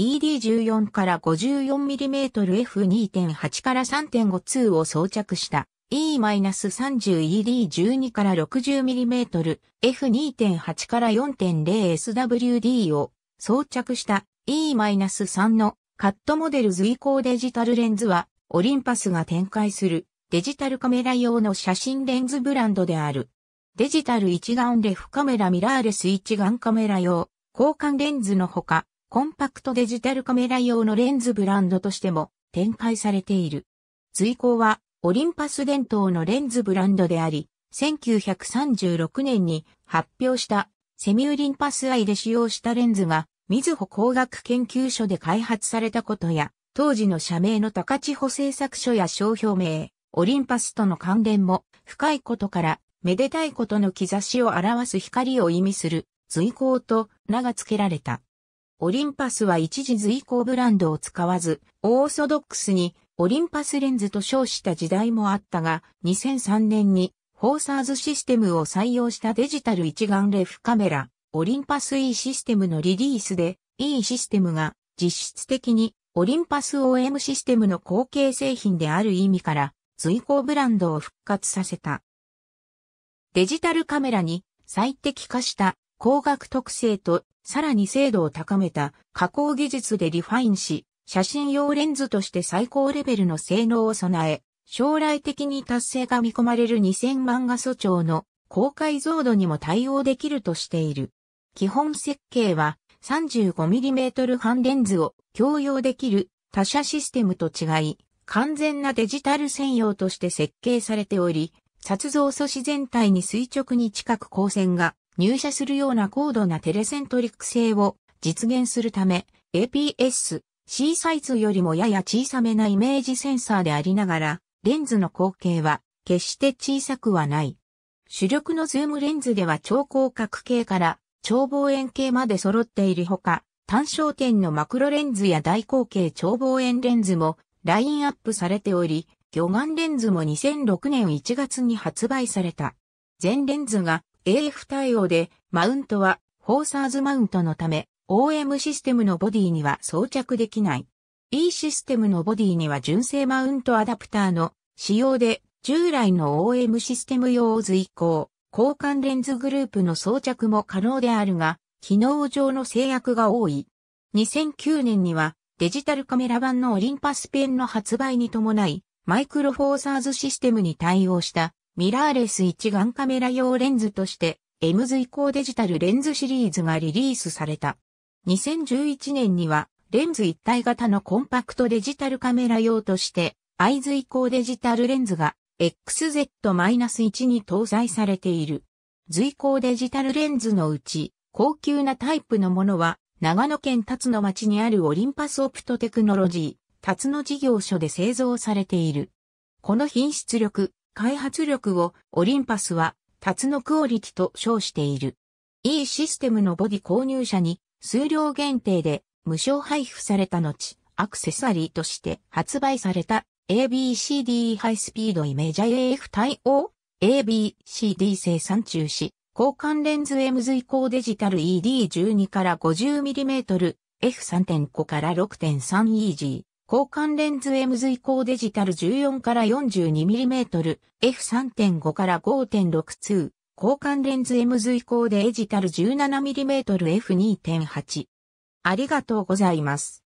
ED14 から 54mmF2.8 から3.52を装着した E-30ED12 から 60mmF2.8 から 4.0SWD を装着した E-3 のカットモデル随行デジタルレンズはオリンパスが展開するデジタルカメラ用の写真レンズブランドである。デジタル一眼レフカメラミラーレス一眼カメラ用交換レンズのほかコンパクトデジタルカメラ用のレンズブランドとしても展開されている。随行はオリンパス伝統のレンズブランドであり、1936年に発表したセミウリンパス愛で使用したレンズが、水穂工学研究所で開発されたことや、当時の社名の高千穂製作所や商標名、オリンパスとの関連も深いことから、めでたいことの兆しを表す光を意味する随行と名が付けられた。オリンパスは一時随行ブランドを使わず、オーソドックスにオリンパスレンズと称した時代もあったが、2003年にフォーサーズシステムを採用したデジタル一眼レフカメラ、オリンパス E システムのリリースで、E システムが実質的にオリンパス OM システムの後継製品である意味から、随行ブランドを復活させた。デジタルカメラに最適化した光学特性とさらに精度を高めた加工技術でリファインし、写真用レンズとして最高レベルの性能を備え、将来的に達成が見込まれる2000万画素調の高解像度にも対応できるとしている。基本設計は 35mm 半レンズを共用できる他社システムと違い、完全なデジタル専用として設計されており、撮像素子全体に垂直に近く光線が入社するような高度なテレセントリック性を実現するため、APS、C サイズよりもやや小さめなイメージセンサーでありながら、レンズの口径は決して小さくはない。主力のズームレンズでは超広角系から超望遠形まで揃っているほか、単焦点のマクロレンズや大口径超望遠レンズもラインアップされており、魚眼レンズも2006年1月に発売された。全レンズが AF 対応で、マウントは、フォーサーズマウントのため、OM システムのボディには装着できない。E システムのボディには純正マウントアダプターの使用で、従来の OM システム用を随行、交換レンズグループの装着も可能であるが、機能上の制約が多い。2009年には、デジタルカメラ版のオリンパスペンの発売に伴い、マイクロフォーサーズシステムに対応したミラーレス一眼カメラ用レンズとして、M 随行デジタルレンズシリーズがリリースされた。2011年には、レンズ一体型のコンパクトデジタルカメラ用として、i 随行デジタルレンズが XZ-1 に搭載されている。随行デジタルレンズのうち、高級なタイプのものは、長野県辰野町にあるオリンパスオプトテクノロジー、辰野事業所で製造されている。この品質力、開発力をオリンパスは、タツノクオリティと称している。E システムのボディ購入者に数量限定で無償配布された後、アクセサリーとして発売された ABCD ハイスピードイメージ AF 対応 ABCD 生産中止交換レンズ M 随行デジタル ED12 から 50mm F3.5 から 6.3EG 交換レンズ M 随行デジタル14から 42mm、F3.5 から5.62、交換レンズ M 随行デジタル 17mm F2.8。ありがとうございます。